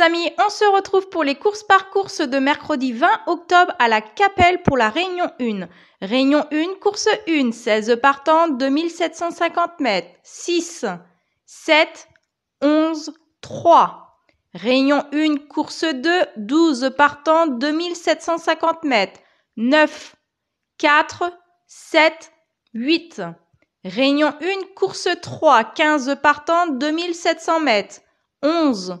amis, on se retrouve pour les courses par course de mercredi 20 octobre à la Capelle pour la Réunion 1. Réunion 1, course 1, 16 partants, 2750 mètres, 6, 7, 11, 3. Réunion 1, course 2, 12 partants, 2750 mètres, 9, 4, 7, 8. Réunion 1, course 3, 15 partants, 2700 mètres, 11,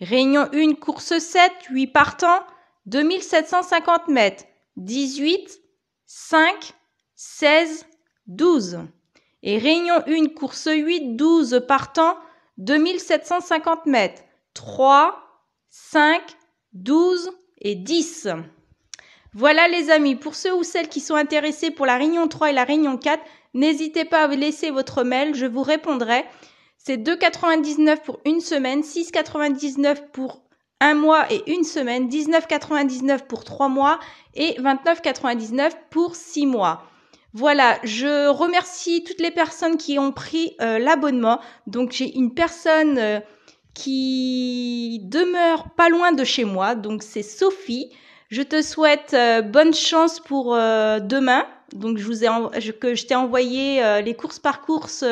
Réunion 1, course 7, 8 partants, 2750 mètres, 18, 5, 16, 12. Et Réunion 1, course 8, 12 partants, 2750 mètres, 3, 5, 12 et 10. Voilà les amis, pour ceux ou celles qui sont intéressés pour la Réunion 3 et la Réunion 4, n'hésitez pas à laisser votre mail, je vous répondrai. C'est 2,99 pour une semaine, 6,99 pour un mois et une semaine, 19,99 pour trois mois et 29,99 pour six mois. Voilà, je remercie toutes les personnes qui ont pris euh, l'abonnement. Donc j'ai une personne euh, qui demeure pas loin de chez moi, donc c'est Sophie. Je te souhaite euh, bonne chance pour demain. Donc je vous ai que je t'ai envoyé les courses par course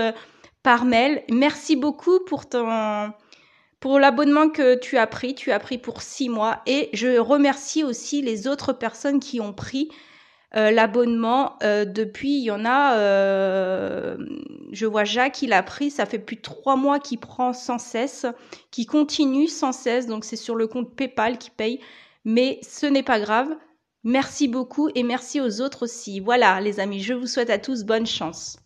par mail. Merci beaucoup pour ton pour l'abonnement que tu as pris. Tu as pris pour six mois et je remercie aussi les autres personnes qui ont pris euh, l'abonnement euh, depuis. Il y en a, euh, je vois Jacques, il a pris. Ça fait plus de trois mois qu'il prend sans cesse, qui continue sans cesse. Donc c'est sur le compte PayPal qui paye, mais ce n'est pas grave. Merci beaucoup et merci aux autres aussi. Voilà les amis, je vous souhaite à tous bonne chance.